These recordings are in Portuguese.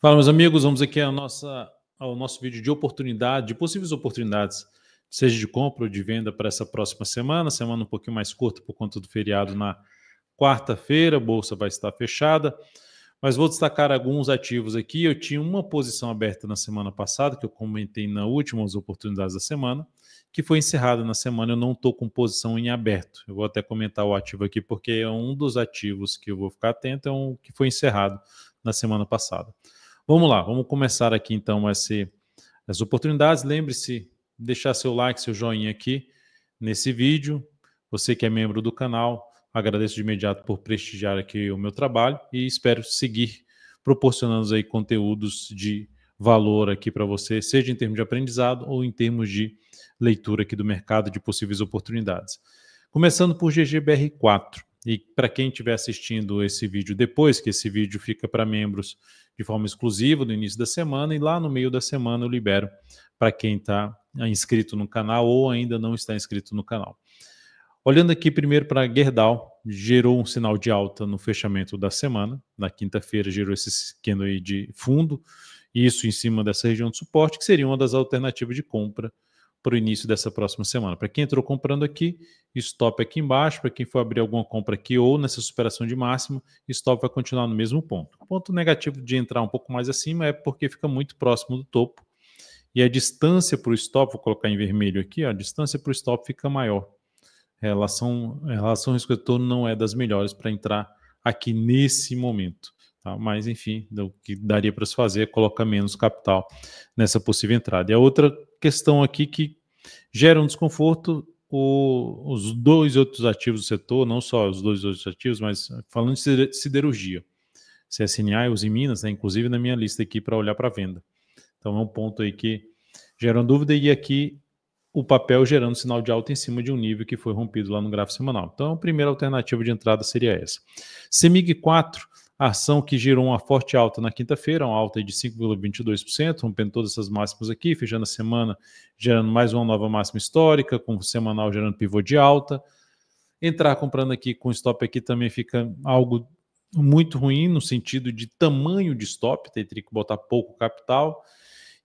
Fala, meus amigos, vamos aqui ao, nossa, ao nosso vídeo de oportunidade, de possíveis oportunidades, seja de compra ou de venda para essa próxima semana, semana um pouquinho mais curta por conta do feriado na quarta-feira, a bolsa vai estar fechada mas vou destacar alguns ativos aqui. Eu tinha uma posição aberta na semana passada, que eu comentei na última, as oportunidades da semana, que foi encerrada na semana. Eu não estou com posição em aberto. Eu vou até comentar o ativo aqui, porque é um dos ativos que eu vou ficar atento, é um que foi encerrado na semana passada. Vamos lá, vamos começar aqui então esse, as oportunidades. Lembre-se, de deixar seu like, seu joinha aqui nesse vídeo. Você que é membro do canal, Agradeço de imediato por prestigiar aqui o meu trabalho e espero seguir proporcionando aí conteúdos de valor aqui para você, seja em termos de aprendizado ou em termos de leitura aqui do mercado de possíveis oportunidades. Começando por GGBR4. E para quem estiver assistindo esse vídeo depois, que esse vídeo fica para membros de forma exclusiva no início da semana, e lá no meio da semana eu libero para quem está inscrito no canal ou ainda não está inscrito no canal. Olhando aqui primeiro para Gerdau, gerou um sinal de alta no fechamento da semana. Na quinta-feira gerou esse candle aí de fundo, isso em cima dessa região de suporte, que seria uma das alternativas de compra para o início dessa próxima semana. Para quem entrou comprando aqui, stop aqui embaixo. Para quem for abrir alguma compra aqui ou nessa superação de máxima, stop vai continuar no mesmo ponto. O ponto negativo de entrar um pouco mais acima é porque fica muito próximo do topo. E a distância para o stop, vou colocar em vermelho aqui, a distância para o stop fica maior relação, relação risco-retorno não é das melhores para entrar aqui nesse momento. Tá? Mas, enfim, o que daria para se fazer é colocar menos capital nessa possível entrada. E a outra questão aqui que gera um desconforto, o, os dois outros ativos do setor, não só os dois outros ativos, mas falando de siderurgia. CSNA e os em Minas, né, inclusive na minha lista aqui para olhar para venda. Então é um ponto aí que gera uma dúvida. E aqui o papel gerando sinal de alta em cima de um nível que foi rompido lá no gráfico semanal. Então, a primeira alternativa de entrada seria essa. CEMIG 4, a ação que gerou uma forte alta na quinta-feira, uma alta de 5,22%, rompendo todas essas máximas aqui, fechando a semana, gerando mais uma nova máxima histórica, com o semanal gerando pivô de alta. Entrar comprando aqui com stop aqui também fica algo muito ruim no sentido de tamanho de stop, tem que botar pouco capital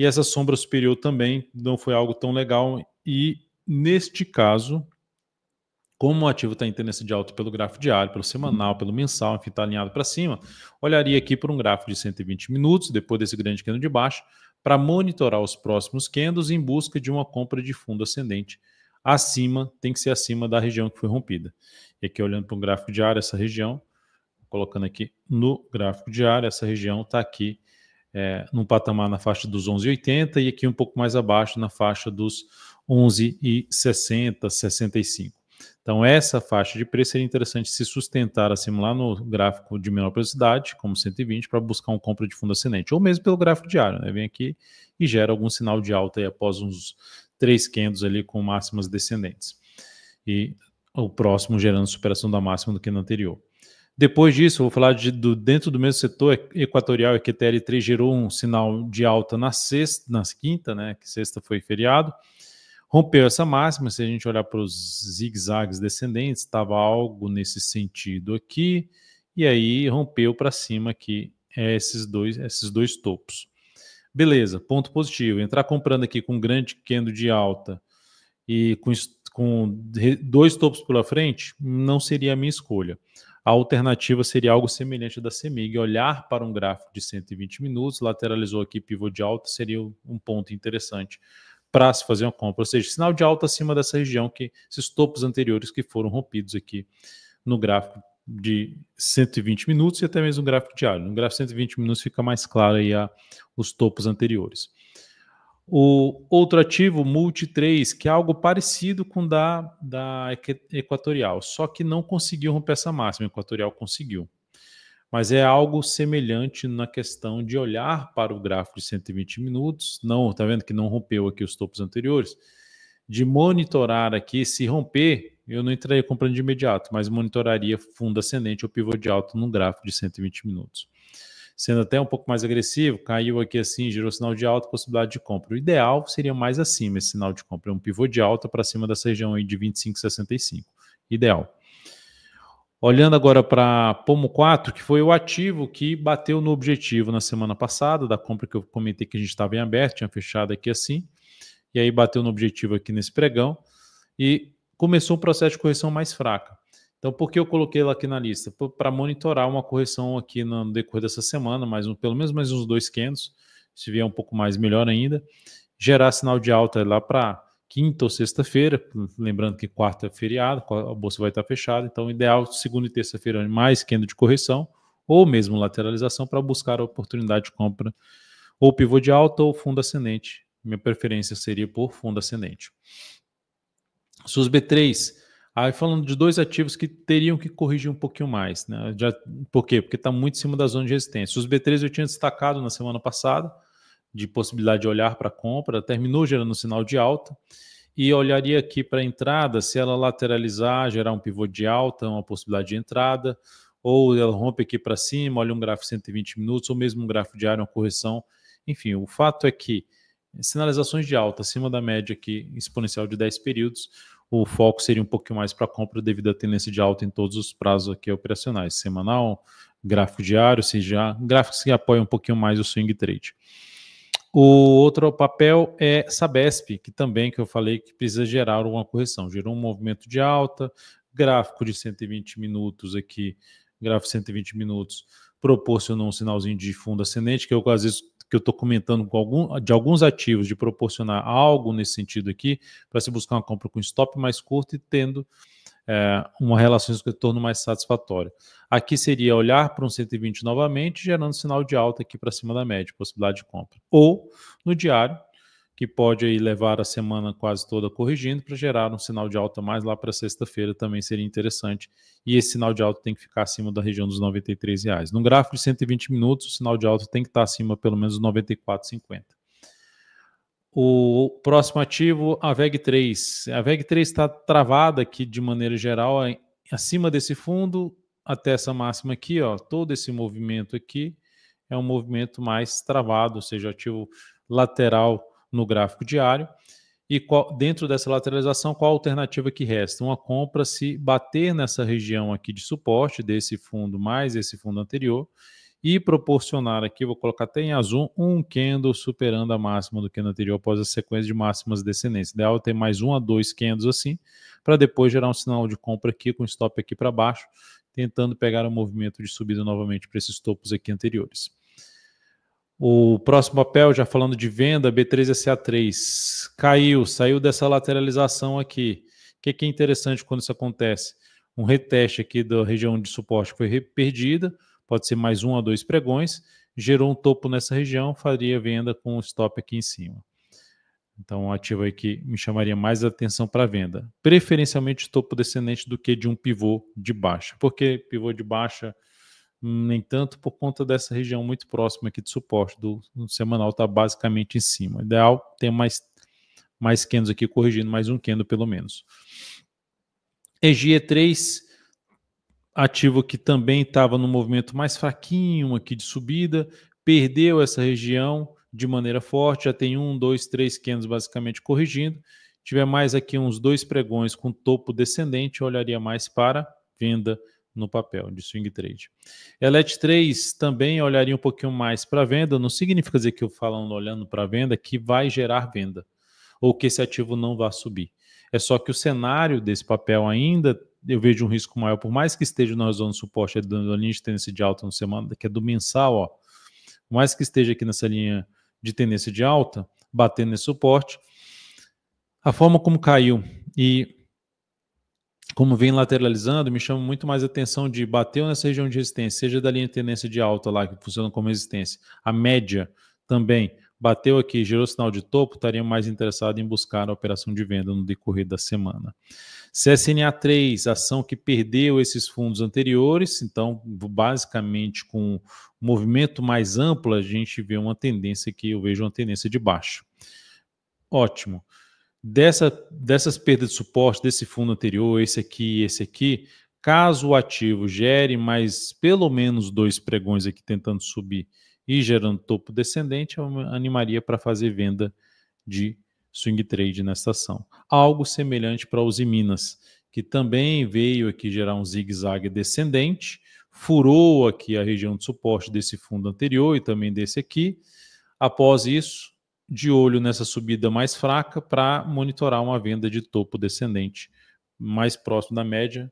e essa sombra superior também não foi algo tão legal. E neste caso, como o ativo está em tendência de alta pelo gráfico diário, pelo semanal, pelo mensal, enfim, está alinhado para cima, olharia aqui para um gráfico de 120 minutos, depois desse grande candle de baixo, para monitorar os próximos candles em busca de uma compra de fundo ascendente acima, tem que ser acima da região que foi rompida. E aqui olhando para um gráfico diário, essa região, colocando aqui no gráfico diário, essa região está aqui é, num patamar na faixa dos 11,80 e aqui um pouco mais abaixo na faixa dos 11,60, 65. Então, essa faixa de preço seria interessante se sustentar assim lá no gráfico de menor velocidade, como 120, para buscar um compra de fundo ascendente, ou mesmo pelo gráfico diário, né? Vem aqui e gera algum sinal de alta aí após uns três quendos ali com máximas descendentes. E o próximo gerando superação da máxima do que no anterior. Depois disso, vou falar de, do, dentro do mesmo setor é, equatorial, é EQTL3 gerou um sinal de alta na sexta, na quinta, né? Que sexta foi feriado. Rompeu essa máxima, se a gente olhar para os zigue descendentes, estava algo nesse sentido aqui, e aí rompeu para cima aqui é, esses, dois, esses dois topos. Beleza, ponto positivo. Entrar comprando aqui com um grande quendo de alta e com, com dois topos pela frente não seria a minha escolha. A alternativa seria algo semelhante da CEMIG, olhar para um gráfico de 120 minutos, lateralizou aqui, pivô de alta, seria um ponto interessante para se fazer uma compra, ou seja, sinal de alta acima dessa região, que esses topos anteriores que foram rompidos aqui no gráfico de 120 minutos e até mesmo no gráfico diário. No gráfico de 120 minutos fica mais claro aí a, os topos anteriores. O outro ativo, Multi 3, que é algo parecido com o da, da Equatorial, só que não conseguiu romper essa máxima, a Equatorial conseguiu. Mas é algo semelhante na questão de olhar para o gráfico de 120 minutos, não, está vendo que não rompeu aqui os topos anteriores, de monitorar aqui, se romper, eu não entraria comprando de imediato, mas monitoraria fundo ascendente ou pivô de alto no gráfico de 120 minutos sendo até um pouco mais agressivo, caiu aqui assim, gerou sinal de alta, possibilidade de compra. O ideal seria mais acima esse sinal de compra, é um pivô de alta para cima dessa região aí de 25,65. Ideal. Olhando agora para Pomo 4, que foi o ativo que bateu no objetivo na semana passada, da compra que eu comentei que a gente estava em aberto, tinha fechado aqui assim, e aí bateu no objetivo aqui nesse pregão, e começou um processo de correção mais fraca. Então, por que eu coloquei ela aqui na lista? Para monitorar uma correção aqui no decorrer dessa semana, mais um, pelo menos mais uns dois 500, se vier um pouco mais, melhor ainda. Gerar sinal de alta lá para quinta ou sexta-feira, lembrando que quarta é feriado, a bolsa vai estar tá fechada, então ideal segunda e terça-feira mais queda de correção, ou mesmo lateralização para buscar a oportunidade de compra ou pivô de alta ou fundo ascendente. Minha preferência seria por fundo ascendente. SUS B3, Aí falando de dois ativos que teriam que corrigir um pouquinho mais, né? Já, por quê? Porque está muito em cima da zona de resistência. Os B3 eu tinha destacado na semana passada, de possibilidade de olhar para compra, terminou gerando um sinal de alta, e olharia aqui para a entrada, se ela lateralizar, gerar um pivô de alta, uma possibilidade de entrada, ou ela rompe aqui para cima, olha um gráfico de 120 minutos, ou mesmo um gráfico diário, uma correção. Enfim, o fato é que sinalizações de alta acima da média aqui exponencial de 10 períodos, o foco seria um pouquinho mais para compra devido à tendência de alta em todos os prazos aqui operacionais, semanal, gráfico diário, seja gráficos que apoiam um pouquinho mais o swing trade. O outro papel é Sabesp, que também que eu falei que precisa gerar uma correção, gerou um movimento de alta, gráfico de 120 minutos aqui, gráfico de 120 minutos proporcionou um sinalzinho de fundo ascendente, que eu às vezes que eu estou comentando algum, de alguns ativos, de proporcionar algo nesse sentido aqui, para se buscar uma compra com stop mais curto e tendo é, uma relação de retorno mais satisfatória. Aqui seria olhar para um 120 novamente, gerando sinal de alta aqui para cima da média, possibilidade de compra. Ou no diário, que pode aí levar a semana quase toda corrigindo para gerar um sinal de alta mais lá para sexta-feira também seria interessante. E esse sinal de alta tem que ficar acima da região dos R$ reais. no gráfico de 120 minutos, o sinal de alta tem que estar tá acima pelo menos dos R$ 94,50. O próximo ativo, a VEG3. A VEG3 está travada aqui de maneira geral, acima desse fundo, até essa máxima aqui, ó, todo esse movimento aqui é um movimento mais travado, ou seja, ativo lateral no gráfico diário. E qual, dentro dessa lateralização, qual a alternativa que resta? Uma compra se bater nessa região aqui de suporte desse fundo mais esse fundo anterior e proporcionar aqui, vou colocar até em azul, um candle superando a máxima do candle anterior após a sequência de máximas descendentes. Ideal é ter mais um a dois candles assim, para depois gerar um sinal de compra aqui com stop aqui para baixo, tentando pegar o movimento de subida novamente para esses topos aqui anteriores. O próximo papel, já falando de venda, B3SA3, caiu, saiu dessa lateralização aqui. O que, é interessante quando isso acontece? Um reteste aqui da região de suporte foi perdida, pode ser mais um a dois pregões, gerou um topo nessa região, faria venda com o stop aqui em cima. Então, um ativo aí que me chamaria mais atenção para venda. Preferencialmente topo descendente do que de um pivô de baixa. Por que pivô de baixa? nem entanto, por conta dessa região muito próxima aqui de suporte, do, do semanal está basicamente em cima. Ideal ter mais, mais candles aqui, corrigindo mais um candle pelo menos. EGE3, ativo que também estava no movimento mais fraquinho aqui de subida, perdeu essa região de maneira forte, já tem um, dois, três candles basicamente corrigindo. Tiver mais aqui uns dois pregões com topo descendente, olharia mais para venda no papel de swing trade. Elet 3 também olharia um pouquinho mais para venda, não significa dizer que eu falando olhando para venda que vai gerar venda ou que esse ativo não vai subir. É só que o cenário desse papel ainda eu vejo um risco maior, por mais que esteja na zona de suporte A da linha de tendência de alta no semana, que é do mensal, ó. Por mais que esteja aqui nessa linha de tendência de alta, batendo nesse suporte, a forma como caiu e como vem lateralizando, me chama muito mais atenção de bateu nessa região de resistência, seja da linha de tendência de alta lá, que funciona como resistência, a média também bateu aqui, gerou sinal de topo, estaria mais interessado em buscar a operação de venda no decorrer da semana. CSNA3, ação que perdeu esses fundos anteriores, então basicamente com movimento mais amplo, a gente vê uma tendência que eu vejo uma tendência de baixo. Ótimo dessa, dessas perdas de suporte desse fundo anterior, esse aqui e esse aqui, caso o ativo gere mais pelo menos dois pregões aqui tentando subir e gerando topo descendente, eu animaria para fazer venda de swing trade nessa ação. Algo semelhante para os Minas, que também veio aqui gerar um zigue-zague descendente, furou aqui a região de suporte desse fundo anterior e também desse aqui. Após isso, de olho nessa subida mais fraca para monitorar uma venda de topo descendente mais próximo da média,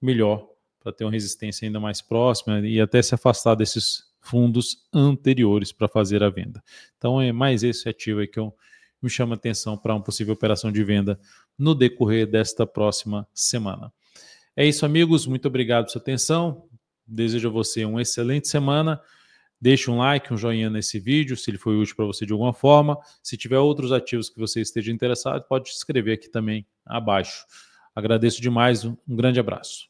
melhor, para ter uma resistência ainda mais próxima e até se afastar desses fundos anteriores para fazer a venda. Então é mais esse ativo aí que eu, me chama atenção para uma possível operação de venda no decorrer desta próxima semana. É isso, amigos. Muito obrigado pela sua atenção. Desejo a você uma excelente semana. Deixe um like, um joinha nesse vídeo, se ele foi útil para você de alguma forma. Se tiver outros ativos que você esteja interessado, pode se inscrever aqui também abaixo. Agradeço demais, um grande abraço.